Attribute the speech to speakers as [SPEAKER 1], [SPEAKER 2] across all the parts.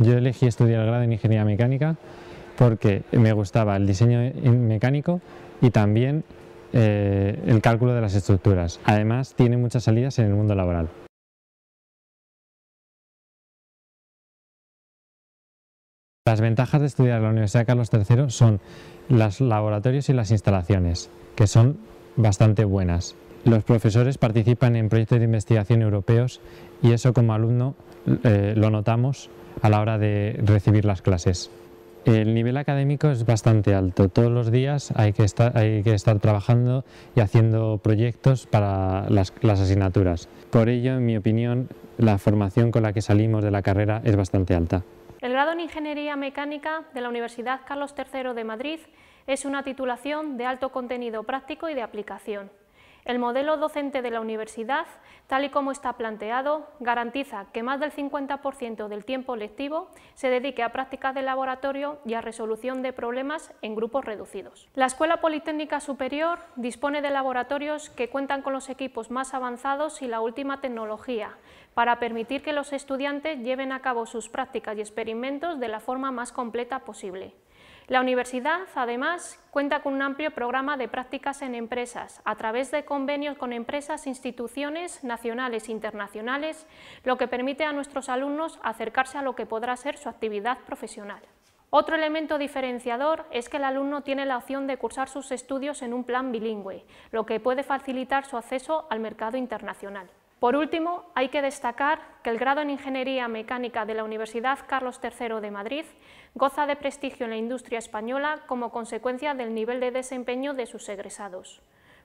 [SPEAKER 1] Yo elegí
[SPEAKER 2] estudiar el grado en ingeniería mecánica porque me gustaba el diseño mecánico y también eh, el cálculo de las estructuras. Además, tiene muchas salidas en el mundo laboral. Las ventajas de estudiar en la Universidad Carlos III son los laboratorios y las instalaciones, que son bastante buenas. Los profesores participan en proyectos de investigación europeos y eso como alumno eh, lo notamos a la hora de recibir las clases. El nivel académico es bastante alto. Todos los días hay que estar, trabajando y haciendo proyectos para las, asignaturas. Por ello, en mi opinión, la formación con la que salimos de la carrera es bastante alta.
[SPEAKER 3] El grado en Ingeniería Mecánica de la Universidad Carlos III de Madrid es una titulación de alto contenido práctico y de aplicación. El modelo docente de la universidad, tal y como está planteado, garantiza que más del 50% del tiempo lectivo se dedique a prácticas de laboratorio y a resolución de problemas en grupos reducidos. La Escuela Politécnica Superior dispone de laboratorios que cuentan con los equipos más avanzados y la última tecnología para permitir que los estudiantes lleven a cabo sus prácticas y experimentos de la forma más completa posible. La universidad, además, cuenta con un amplio programa de prácticas en empresas, a través de convenios con empresas e instituciones nacionales e internacionales, lo que permite a nuestros alumnos acercarse a lo que podrá ser su actividad profesional. Otro elemento diferenciador es que el alumno tiene la opción de cursar sus estudios en un plan bilingüe, lo que puede facilitar su acceso al mercado internacional. Por último, hay que destacar que el grado en Ingeniería Mecánica de la Universidad Carlos III de Madrid goza de prestigio en la industria española como consecuencia del nivel de desempeño de sus egresados.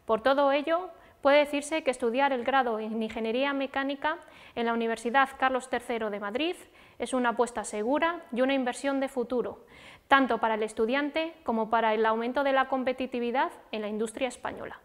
[SPEAKER 3] Por todo ello, puede decirse que estudiar el grado en Ingeniería Mecánica en la Universidad Carlos III de Madrid es una apuesta segura y una inversión de futuro, tanto para el estudiante como para el aumento de la competitividad en la industria española.